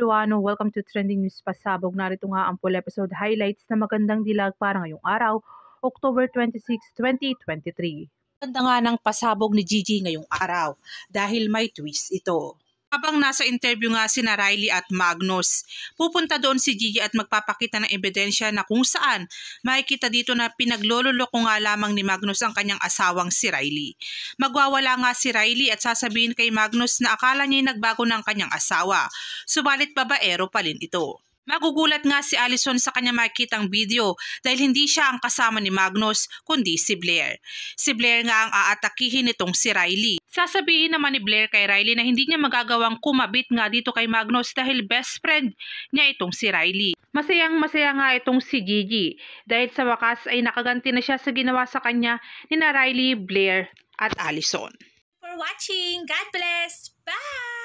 everyone, welcome to Trending News Pasabog. Narito nga ang full episode highlights na magandang dilag para ngayong araw, October 26, 2023. Maganda nga ng pasabog ni Gigi ngayong araw dahil may twist ito. Habang nasa interview nga si Riley at Magnus, pupunta doon si Gigi at magpapakita ng ebidensya na kung saan makikita dito na pinaglololoko nga lamang ni Magnus ang kanyang asawang si Riley. Magwawala nga si Riley at sasabihin kay Magnus na akala niya nagbago ng kanyang asawa, subalit babaero pa rin ito. Magugulat nga si Allison sa kanya makitang video dahil hindi siya ang kasama ni Magnus kundi si Blair. Si Blair nga ang aatakihin nitong si Riley. Sasabihin naman ni Blair kay Riley na hindi niya magagawang kumabit nga dito kay Magnus dahil best friend niya itong si Riley. Masayang masaya nga itong si Gigi dahil sa wakas ay nakaganti na siya sa ginawa sa kanya nina Riley, Blair at Allison. For watching, God bless! Bye!